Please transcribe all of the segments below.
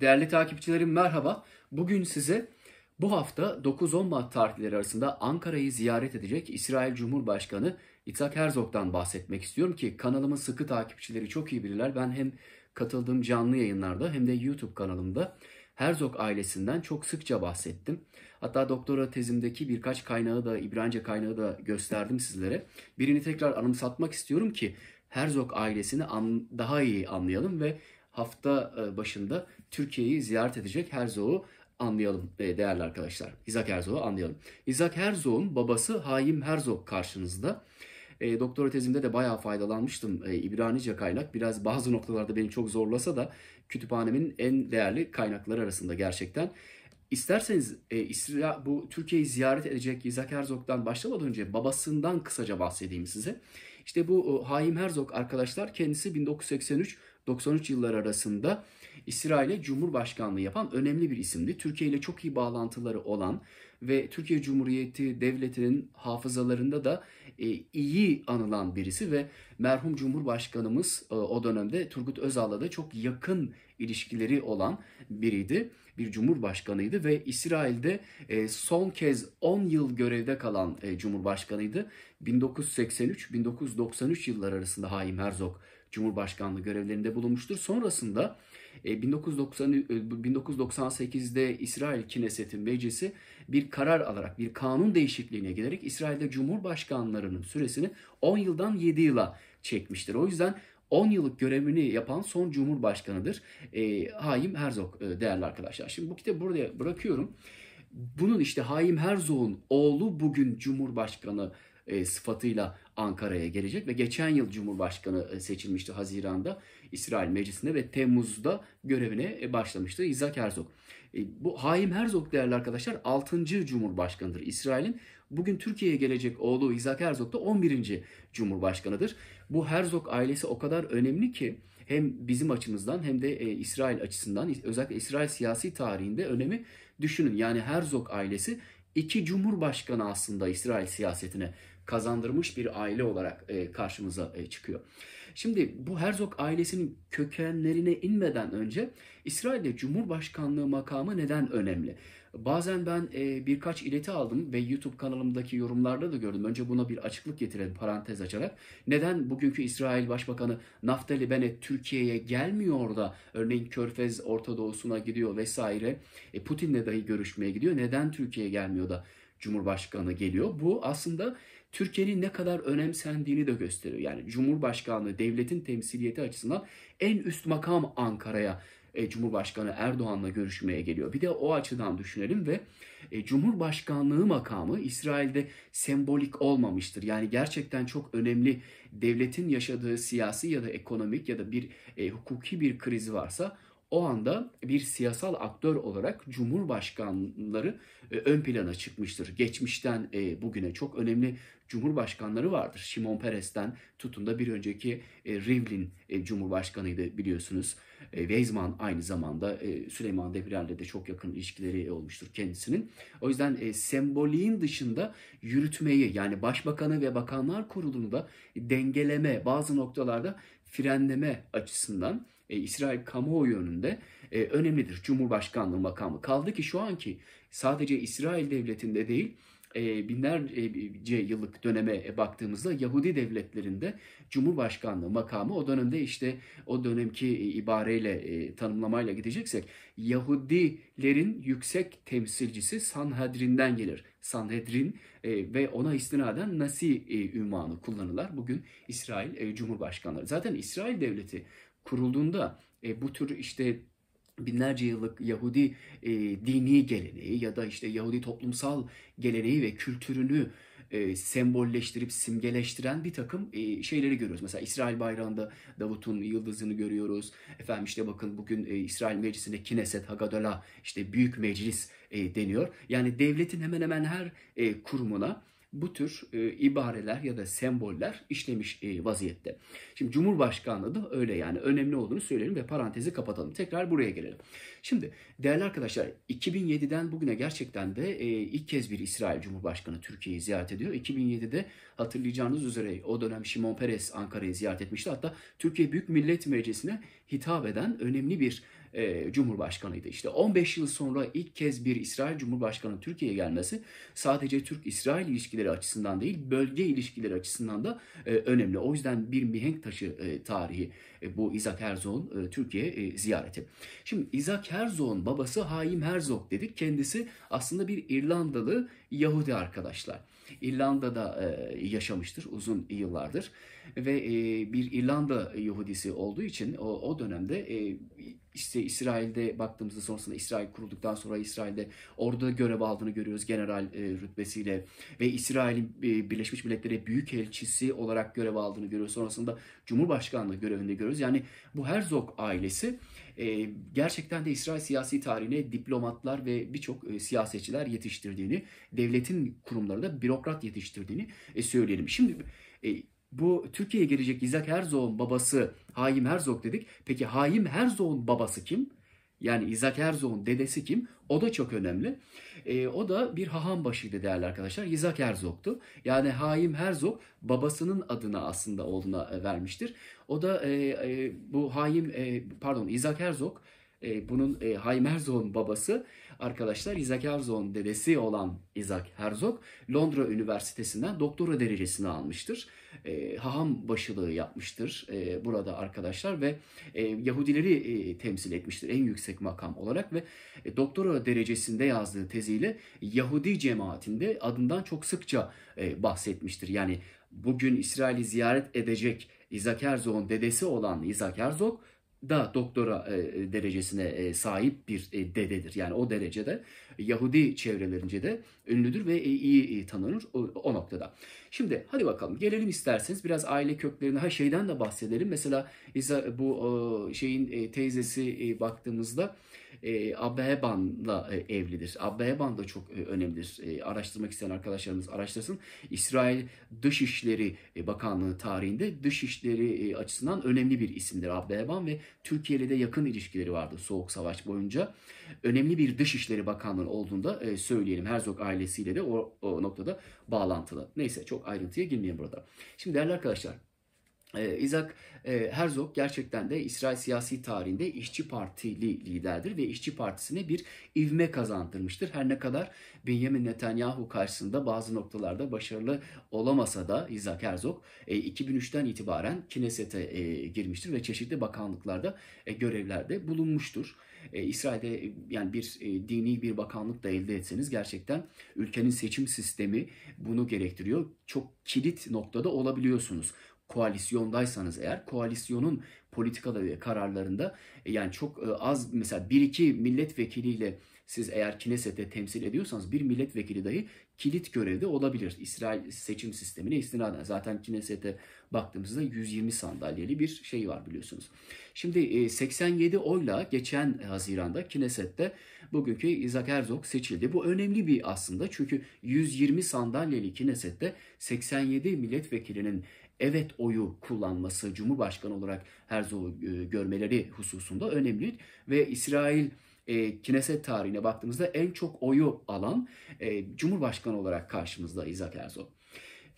Değerli takipçilerim merhaba. Bugün size bu hafta 9-10 Mart tarihleri arasında Ankara'yı ziyaret edecek İsrail Cumhurbaşkanı İtzhak Herzog'dan bahsetmek istiyorum ki kanalımın sıkı takipçileri çok iyi bilirler. Ben hem katıldığım canlı yayınlarda hem de YouTube kanalımda Herzog ailesinden çok sıkça bahsettim. Hatta doktora tezimdeki birkaç kaynağı da İbranice kaynağı da gösterdim sizlere. Birini tekrar anımsatmak istiyorum ki Herzog ailesini daha iyi anlayalım ve hafta e, başında Türkiye'yi ziyaret edecek Herzog'u anlayalım e, değerli arkadaşlar. İzak Herzog'u anlayalım. İzak Herzog'un babası Haim Herzog karşınızda. E, doktora tezimde de bayağı faydalanmıştım. E, İbranice kaynak biraz bazı noktalarda beni çok zorlasa da kütüphanemin en değerli kaynakları arasında gerçekten. İsterseniz e, İsra, bu Türkiye'yi ziyaret edecek İzak Herzog'dan başlamadan önce babasından kısaca bahsedeyim size. İşte bu Haim Herzog arkadaşlar kendisi 1983-93 yılları arasında İsrail'e Cumhurbaşkanlığı yapan önemli bir isimdi. Türkiye ile çok iyi bağlantıları olan ve Türkiye Cumhuriyeti Devleti'nin hafızalarında da e, iyi anılan birisi ve merhum Cumhurbaşkanımız e, o dönemde Turgut Özal'la da çok yakın ilişkileri olan biriydi. Bir cumhurbaşkanıydı ve İsrail'de e, son kez 10 yıl görevde kalan cumhurbaşkanıydı. 1983-1993 yıllar arasında Haim Herzog Cumhurbaşkanlığı görevlerinde bulunmuştur. Sonrasında 1998'de e, e, İsrail Knesset'in meclisi bir karar alarak bir kanun değişikliğine gelerek İsrail'de cumhurbaşkanlarının süresini 10 yıldan 7 yıla çekmiştir. O yüzden 10 yıllık görevini yapan son cumhurbaşkanıdır e, Haim Herzog e, değerli arkadaşlar. Şimdi bu kitabı burada bırakıyorum. Bunun işte Haim Herzog'un oğlu bugün cumhurbaşkanı e, sıfatıyla Ankara'ya gelecek ve geçen yıl cumhurbaşkanı e, seçilmişti Haziran'da. İsrail Meclisi'nde ve Temmuz'da görevine e, başlamıştı İzak Herzog. E, bu Haim Herzog değerli arkadaşlar 6. Cumhurbaşkanıdır İsrail'in. Bugün Türkiye'ye gelecek oğlu İzak Herzog da 11. Cumhurbaşkanıdır. Bu Herzog ailesi o kadar önemli ki hem bizim açımızdan hem de e, İsrail açısından özellikle İsrail siyasi tarihinde önemi düşünün. Yani Herzog ailesi iki cumhurbaşkanı aslında İsrail siyasetine kazandırmış bir aile olarak karşımıza çıkıyor. Şimdi bu Herzog ailesinin kökenlerine inmeden önce İsrail'de Cumhurbaşkanlığı makamı neden önemli? Bazen ben e, birkaç ileti aldım ve YouTube kanalımdaki yorumlarda da gördüm. Önce buna bir açıklık getirelim parantez açarak. Neden bugünkü İsrail Başbakanı Naftali Bennett Türkiye'ye gelmiyor da örneğin Körfez Orta Doğu'suna gidiyor vesaire. E, Putin'le dahi görüşmeye gidiyor. Neden Türkiye'ye gelmiyor da Cumhurbaşkanı geliyor? Bu aslında Türkiye'nin ne kadar önemsendiğini de gösteriyor. Yani Cumhurbaşkanlığı devletin temsiliyeti açısından en üst makam Ankara'ya e, Cumhurbaşkanı Erdoğan'la görüşmeye geliyor. Bir de o açıdan düşünelim ve e, Cumhurbaşkanlığı makamı İsrail'de sembolik olmamıştır. Yani gerçekten çok önemli devletin yaşadığı siyasi ya da ekonomik ya da bir e, hukuki bir kriz varsa o anda bir siyasal aktör olarak cumhurbaşkanları e, ön plana çıkmıştır. Geçmişten e, bugüne çok önemli cumhurbaşkanları vardır. Simon Peres'ten tutun da bir önceki e, Rivlin cumhurbaşkanıydı biliyorsunuz. Weizmann aynı zamanda Süleyman Demirel'le de çok yakın ilişkileri olmuştur kendisinin. O yüzden semboliğin dışında yürütmeyi yani başbakanı ve bakanlar kurulunu da dengeleme bazı noktalarda frenleme açısından e, İsrail kamuoyu önünde e, önemlidir. Cumhurbaşkanlığı makamı kaldı ki şu anki sadece İsrail devletinde değil e, binlerce yıllık döneme baktığımızda Yahudi devletlerinde Cumhurbaşkanlığı makamı o dönemde işte o dönemki ibareyle e, tanımlamayla gideceksek Yahudilerin yüksek temsilcisi Sanhedrin'den gelir. Sanhedrin e, ve ona istinaden Nasi e, ünvanı kullanırlar. Bugün İsrail e, Cumhurbaşkanları. Zaten İsrail devleti kurulduğunda e, bu tür işte binlerce yıllık Yahudi e, dini geleneği ya da işte Yahudi toplumsal geleneği ve kültürünü e, sembolleştirip simgeleştiren bir takım e, şeyleri görüyoruz. Mesela İsrail bayrağında Davut'un yıldızını görüyoruz. Efendim işte bakın bugün e, İsrail meclisinde Kineset Hagadola işte büyük meclis e, deniyor. Yani devletin hemen hemen her e, kurumuna bu tür e, ibareler ya da semboller işlemiş e, vaziyette. Şimdi Cumhurbaşkanlığı da öyle yani önemli olduğunu söyleyelim ve parantezi kapatalım. Tekrar buraya gelelim. Şimdi değerli arkadaşlar 2007'den bugüne gerçekten de e, ilk kez bir İsrail Cumhurbaşkanı Türkiye'yi ziyaret ediyor. 2007'de hatırlayacağınız üzere o dönem Şimon Peres Ankara'yı ziyaret etmişti. Hatta Türkiye Büyük Millet Meclisi'ne hitap eden önemli bir e, cumhurbaşkanıydı. İşte 15 yıl sonra ilk kez bir İsrail Cumhurbaşkanı Türkiye'ye gelmesi sadece Türk-İsrail ilişkileri açısından değil, bölge ilişkileri açısından da e, önemli. O yüzden bir mihenk taşı e, tarihi e, bu İzak Herzog'un e, Türkiye e, ziyareti. Şimdi İzak Herzog'un babası Haim Herzog dedik. Kendisi aslında bir İrlandalı Yahudi arkadaşlar. İrlanda'da e, yaşamıştır uzun yıllardır ve e, bir İrlanda Yahudisi olduğu için o, o dönemde e, işte İsrail'de baktığımızda sonrasında İsrail kurulduktan sonra İsrail'de orada görev aldığını görüyoruz general e, rütbesiyle ve İsrail'in e, Birleşmiş Milletler'e büyük elçisi olarak görev aldığını görüyoruz. Sonrasında Cumhurbaşkanlığı görevinde görüyoruz. Yani bu Herzog ailesi e, gerçekten de İsrail siyasi tarihine diplomatlar ve birçok e, siyasetçiler yetiştirdiğini, devletin kurumlarında bürokrat yetiştirdiğini e, söyleyelim. Şimdi e, bu Türkiye'ye gelecek İzak Herzog'un babası Haim Herzog dedik. Peki Haim Herzog'un babası kim? Yani İzak Herzog'un dedesi kim? O da çok önemli. E, o da bir haham başıydı değerli arkadaşlar. İzak Herzog'tu. Yani Haim Herzog babasının adına aslında oğluna e, vermiştir. O da e, e, bu Haim e, pardon İzak Herzog e, bunun e, Haim babası arkadaşlar Isaac Herzog'un dedesi olan Isaac Herzog Londra Üniversitesi'nden doktora derecesini almıştır. E, haham başılığı yapmıştır e, burada arkadaşlar ve e, Yahudileri e, temsil etmiştir en yüksek makam olarak ve e, doktora derecesinde yazdığı teziyle Yahudi cemaatinde adından çok sıkça e, bahsetmiştir. Yani bugün İsrail'i ziyaret edecek İzak Herzog'un dedesi olan İzak Herzog da doktora e, derecesine e, sahip bir e, dededir. Yani o derecede Yahudi çevrelerince de ünlüdür ve iyi tanınır o, noktada. Şimdi hadi bakalım gelelim isterseniz biraz aile köklerine her şeyden de bahsedelim. Mesela bu şeyin teyzesi baktığımızda e, Abbe e, evlidir. Abbe da çok e, önemlidir. E, araştırmak isteyen arkadaşlarımız araştırsın. İsrail Dışişleri e, Bakanlığı tarihinde dışişleri e, açısından önemli bir isimdir Abbe ve Türkiye ile de yakın ilişkileri vardı Soğuk Savaş boyunca. Önemli bir Dışişleri Bakanlığı olduğunda e, söyleyelim. Herzog ailesiyle de o, o noktada bağlantılı. Neyse çok ayrıntıya girmeyeyim burada. Şimdi değerli arkadaşlar ee, e, Isaac Herzog gerçekten de İsrail siyasi tarihinde işçi partili liderdir ve işçi partisine bir ivme kazandırmıştır. Her ne kadar Benjamin Netanyahu karşısında bazı noktalarda başarılı olamasa da Isaac Herzog 2003'ten e, itibaren Knesset'e e, girmiştir ve çeşitli bakanlıklarda e, görevlerde bulunmuştur. İsrail'de yani bir dini bir bakanlık da elde etseniz gerçekten ülkenin seçim sistemi bunu gerektiriyor. Çok kilit noktada olabiliyorsunuz koalisyondaysanız eğer koalisyonun politikaları ve kararlarında e, yani çok e, az mesela bir iki milletvekiliyle siz eğer Knesset'te temsil ediyorsanız bir milletvekili dahi kilit görevde olabilir. İsrail seçim sistemine istinaden. Zaten Knesset'e baktığımızda 120 sandalyeli bir şey var biliyorsunuz. Şimdi 87 e, oyla geçen Haziran'da Knesset'te bugünkü Isaac Herzog seçildi. Bu önemli bir aslında çünkü 120 sandalyeli Knesset'te 87 milletvekilinin evet oyu kullanması, Cumhurbaşkanı olarak Herzog'u e, görmeleri hususunda önemli ve İsrail e, Knesset tarihine baktığımızda en çok oyu alan e, Cumhurbaşkanı olarak karşımızda İzak Herzog.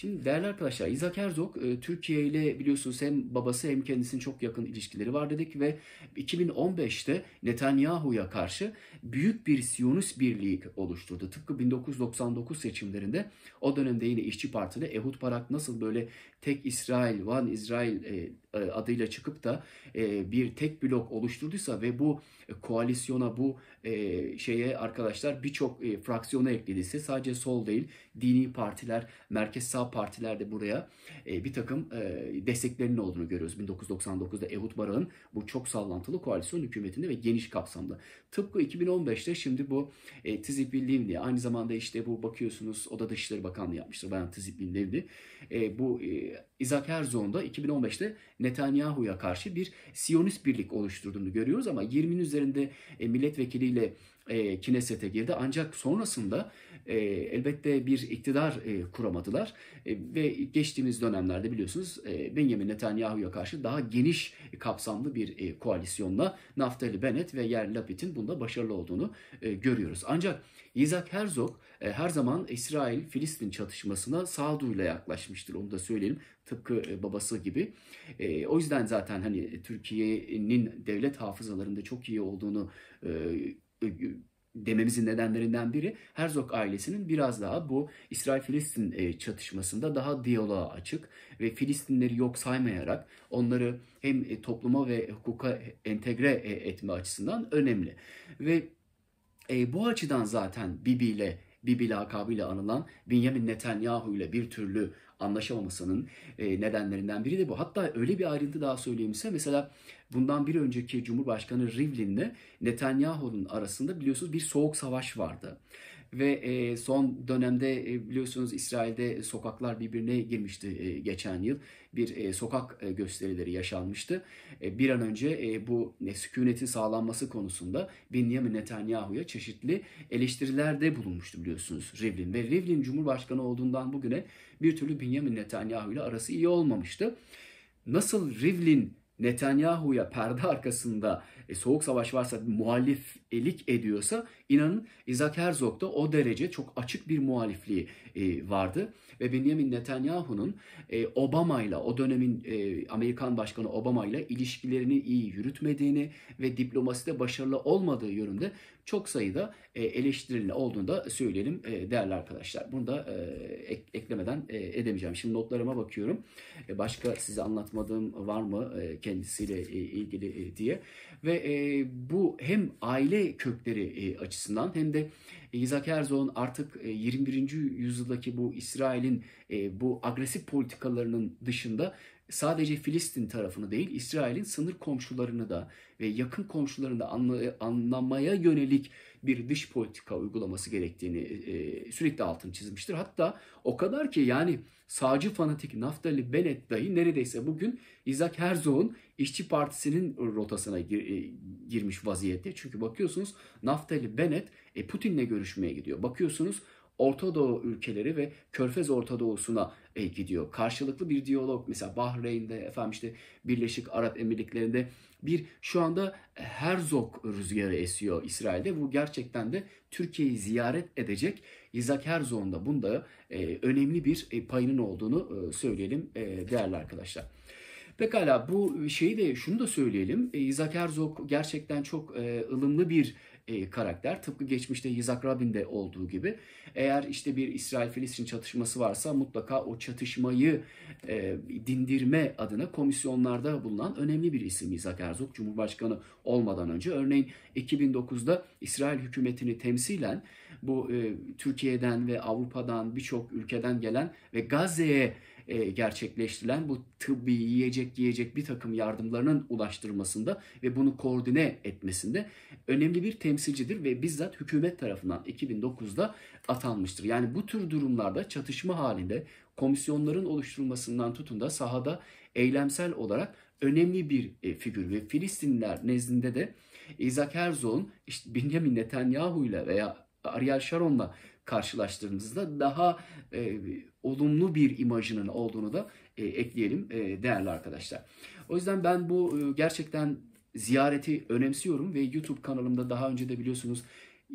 Şimdi değerli arkadaşlar İzak Herzog e, Türkiye ile biliyorsunuz hem babası hem kendisinin çok yakın ilişkileri var dedik ve 2015'te Netanyahu'ya karşı büyük bir Siyonist birliği oluşturdu. Tıpkı 1999 seçimlerinde o dönemde yine İşçi Partili Ehud Barak nasıl böyle tek İsrail, One Israel. e, e, adıyla çıkıp da e, bir tek blok oluşturduysa ve bu e, koalisyona bu şeye arkadaşlar birçok fraksiyona eklediyse sadece sol değil dini partiler, merkez sağ partiler de buraya bir takım desteklerinin olduğunu görüyoruz. 1999'da Ehud Barak'ın bu çok sallantılı koalisyon hükümetinde ve geniş kapsamlı. Tıpkı 2015'te şimdi bu e, Tzipi Livni aynı zamanda işte bu bakıyorsunuz o da Dışişleri Bakanlığı yapmıştır. Ben Tzipi Livni. bu İzak Isaac 2015'te Netanyahu'ya karşı bir Siyonist birlik oluşturduğunu görüyoruz ama 20'nin üzerinde e, milletvekiliyle e, kinesete girdi. Ancak sonrasında e, elbette bir iktidar e, kuramadılar e, ve geçtiğimiz dönemlerde biliyorsunuz e, Benjamin Netanyahu'ya karşı daha geniş kapsamlı bir e, koalisyonla Naftali Bennett ve Yair Lapid'in bunda başarılı olduğunu e, görüyoruz. Ancak Isaac Herzog e, her zaman İsrail-Filistin çatışmasına sağduyuyla yaklaşmıştır. Onu da söyleyelim. Tıpkı e, babası gibi. E, o yüzden zaten hani Türkiye'nin devlet hafızalarında çok iyi olduğunu e, e, dememizin nedenlerinden biri Herzog ailesinin biraz daha bu İsrail-Filistin e, çatışmasında daha diyaloğa açık ve Filistinleri yok saymayarak onları hem e, topluma ve hukuka entegre etme açısından önemli. Ve bu açıdan zaten Bibi ile Bibi lakabıyla anılan Benjamin Netanyahu ile bir türlü anlaşamamasının e, nedenlerinden biri de bu. Hatta öyle bir ayrıntı daha söyleyeyim size. Mesela bundan bir önceki Cumhurbaşkanı Rivlin'le Netanyahu'nun arasında biliyorsunuz bir soğuk savaş vardı ve e, son dönemde e, biliyorsunuz İsrail'de sokaklar birbirine girmişti e, geçen yıl. Bir e, sokak e, gösterileri yaşanmıştı. E, bir an önce e, bu e, sükunetin sağlanması konusunda Benjamin Netanyahu'ya çeşitli eleştirilerde bulunmuştu biliyorsunuz Rivlin. Ve Rivlin Cumhurbaşkanı olduğundan bugüne bir türlü Benjamin Netanyahu ile arası iyi olmamıştı. Nasıl Rivlin Netanyahu'ya perde arkasında e, soğuk savaş varsa muhaliflik ediyorsa inanın İzak Herzog da o derece çok açık bir muhalifliği e, vardı ve Benjamin Netanyahu'nun e, Obama ile o dönemin e, Amerikan Başkanı Obama ile ilişkilerini iyi yürütmediğini ve diplomaside başarılı olmadığı yönünde çok sayıda eleştirilme olduğunu da söyleyelim değerli arkadaşlar. Bunu da ek, eklemeden edemeyeceğim. Şimdi notlarıma bakıyorum. Başka size anlatmadığım var mı kendisiyle ilgili diye. Ve bu hem aile kökleri açısından hem de Isaac Herzog'un artık 21. E, yüzyıldaki bu İsrail'in e, bu agresif politikalarının dışında sadece Filistin tarafını değil İsrail'in sınır komşularını da ve yakın komşularını da anlamaya yönelik bir dış politika uygulaması gerektiğini e, sürekli altını çizmiştir. Hatta o kadar ki yani sağcı fanatik Naftali Bennett dahi neredeyse bugün İzak Herzog'un İşçi Partisi'nin rotasına gir, e, girmiş vaziyette. Çünkü bakıyorsunuz Naftali Bennett e, Putin'le görüşmeye gidiyor. Bakıyorsunuz Orta Doğu ülkeleri ve Körfez Orta Doğu'suna e, gidiyor. Karşılıklı bir diyalog mesela Bahreyn'de efendim işte Birleşik Arap Emirlikleri'nde bir şu anda e, Herzog rüzgarı esiyor İsrail'de. Bu gerçekten de Türkiye'yi ziyaret edecek İzak Herzog'un da bunda e, önemli bir e, payının olduğunu e, söyleyelim e, değerli arkadaşlar. Pekala bu şeyi de şunu da söyleyelim. E, İzak Herzog gerçekten çok e, ılımlı bir e, karakter. Tıpkı geçmişte Yitzhak Rabin'de olduğu gibi eğer işte bir İsrail-Filistin çatışması varsa mutlaka o çatışmayı e, dindirme adına komisyonlarda bulunan önemli bir isim Yitzhak Herzog. Cumhurbaşkanı olmadan önce örneğin 2009'da İsrail hükümetini temsilen bu e, Türkiye'den ve Avrupa'dan birçok ülkeden gelen ve Gazze'ye e, gerçekleştirilen bu tıbbi yiyecek yiyecek bir takım yardımlarının ulaştırmasında ve bunu koordine etmesinde önemli bir temsilcidir ve bizzat hükümet tarafından 2009'da atanmıştır. Yani bu tür durumlarda çatışma halinde komisyonların oluşturulmasından tutun da sahada eylemsel olarak önemli bir e, figür ve Filistinliler nezdinde de Isaac Herzog'un işte Benjamin Netanyahu'yla veya Ariel Sharon'la karşılaştırdığımızda daha e, olumlu bir imajının olduğunu da e, ekleyelim e, değerli arkadaşlar. O yüzden ben bu e, gerçekten ziyareti önemsiyorum ve YouTube kanalımda daha önce de biliyorsunuz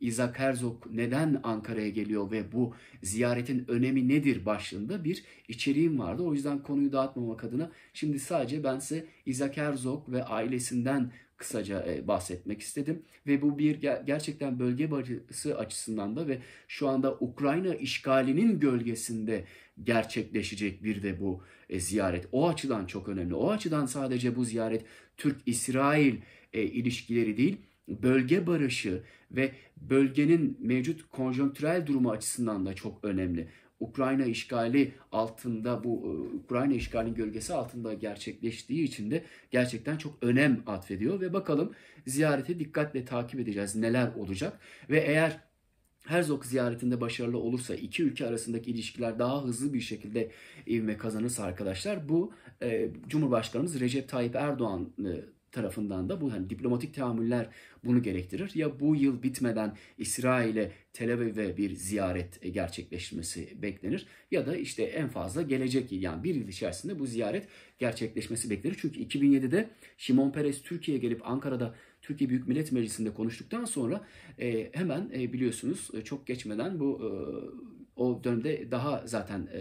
İzak Herzog neden Ankara'ya geliyor ve bu ziyaretin önemi nedir başlığında bir içeriğim vardı. O yüzden konuyu dağıtmamak adına şimdi sadece ben size İzak Herzog ve ailesinden kısaca e, bahsetmek istedim. Ve bu bir gerçekten bölge barışı açısından da ve şu anda Ukrayna işgalinin gölgesinde gerçekleşecek bir de bu e, ziyaret. O açıdan çok önemli. O açıdan sadece bu ziyaret Türk-İsrail e, ilişkileri değil bölge barışı ve bölgenin mevcut konjonktürel durumu açısından da çok önemli. Ukrayna işgali altında bu e, Ukrayna işgalinin gölgesi altında gerçekleştiği için de gerçekten çok önem atfediyor ve bakalım ziyareti dikkatle takip edeceğiz neler olacak ve eğer Herzog ziyaretinde başarılı olursa iki ülke arasındaki ilişkiler daha hızlı bir şekilde ivme kazanırsa arkadaşlar bu e, Cumhurbaşkanımız Recep Tayyip Erdoğan e, tarafından da bu hani diplomatik teamüller bunu gerektirir ya bu yıl bitmeden İsrail'e Tel Aviv'e bir ziyaret e, gerçekleşmesi beklenir ya da işte en fazla gelecek yıl yani bir yıl içerisinde bu ziyaret gerçekleşmesi beklenir. Çünkü 2007'de Şimon Peres Türkiye'ye gelip Ankara'da Türkiye Büyük Millet Meclisi'nde konuştuktan sonra e, hemen e, biliyorsunuz e, çok geçmeden bu e, o dönemde daha zaten e,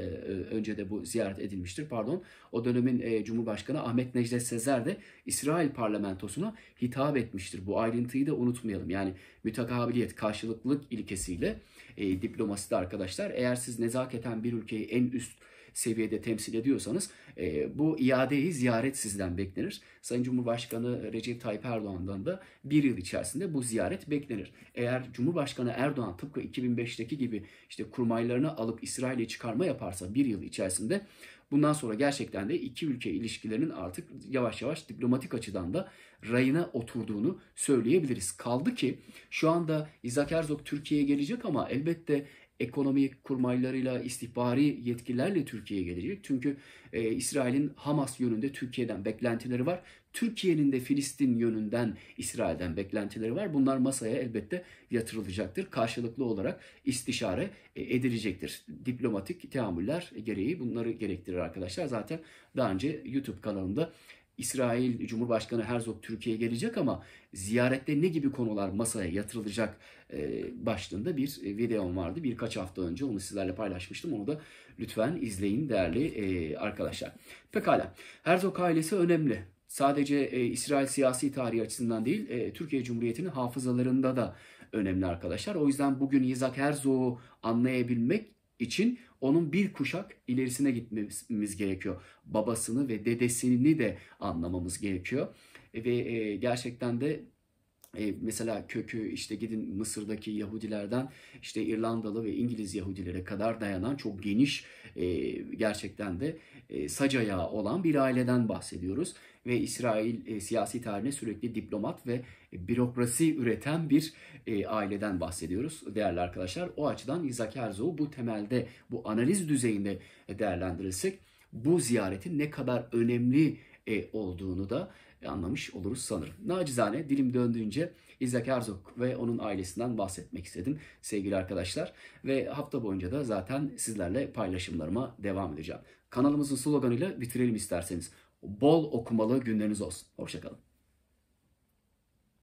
önce de bu ziyaret edilmiştir pardon. O dönemin e, Cumhurbaşkanı Ahmet Necdet Sezer de İsrail parlamentosuna hitap etmiştir. Bu ayrıntıyı da unutmayalım. Yani mütekabiliyet, karşılıklılık ilkesiyle e, diplomasi de arkadaşlar eğer siz nezaketen bir ülkeyi en üst seviyede temsil ediyorsanız e, bu iadeyi ziyaret sizden beklenir. Sayın Cumhurbaşkanı Recep Tayyip Erdoğan'dan da bir yıl içerisinde bu ziyaret beklenir. Eğer Cumhurbaşkanı Erdoğan tıpkı 2005'teki gibi işte kurmaylarını alıp İsrail'e çıkarma yaparsa bir yıl içerisinde bundan sonra gerçekten de iki ülke ilişkilerinin artık yavaş yavaş diplomatik açıdan da rayına oturduğunu söyleyebiliriz. Kaldı ki şu anda İzak Erzok Türkiye'ye gelecek ama elbette Ekonomik kurmaylarıyla, istihbari yetkilerle Türkiye'ye gelecek. Çünkü e, İsrail'in Hamas yönünde Türkiye'den beklentileri var. Türkiye'nin de Filistin yönünden İsrail'den beklentileri var. Bunlar masaya elbette yatırılacaktır. Karşılıklı olarak istişare e, edilecektir. Diplomatik teamüller gereği bunları gerektirir arkadaşlar. Zaten daha önce YouTube kanalında. İsrail Cumhurbaşkanı Herzog Türkiye'ye gelecek ama ziyarette ne gibi konular masaya yatırılacak e, başlığında bir e, videom vardı. Birkaç hafta önce onu sizlerle paylaşmıştım. Onu da lütfen izleyin değerli e, arkadaşlar. Pekala. Herzog ailesi önemli. Sadece İsrail siyasi tarihi açısından değil, Türkiye Cumhuriyeti'nin hafızalarında da önemli arkadaşlar. O yüzden bugün İzak Herzog'u anlayabilmek için onun bir kuşak ilerisine gitmemiz gerekiyor. Babasını ve dedesini de anlamamız gerekiyor. Ve e, gerçekten de e, mesela kökü işte gidin Mısır'daki Yahudilerden işte İrlandalı ve İngiliz Yahudilere kadar dayanan çok geniş e, gerçekten de e, sac olan bir aileden bahsediyoruz ve İsrail e, siyasi tarihine sürekli diplomat ve e, bürokrasi üreten bir e, aileden bahsediyoruz değerli arkadaşlar. O açıdan İzaki Herzog'u bu temelde, bu analiz düzeyinde değerlendirirsek bu ziyaretin ne kadar önemli e, olduğunu da anlamış oluruz sanırım. Nacizane dilim döndüğünce İzzak Herzog ve onun ailesinden bahsetmek istedim sevgili arkadaşlar. Ve hafta boyunca da zaten sizlerle paylaşımlarıma devam edeceğim. Kanalımızın sloganıyla bitirelim isterseniz bol okumalı günleriniz olsun. Hoşçakalın.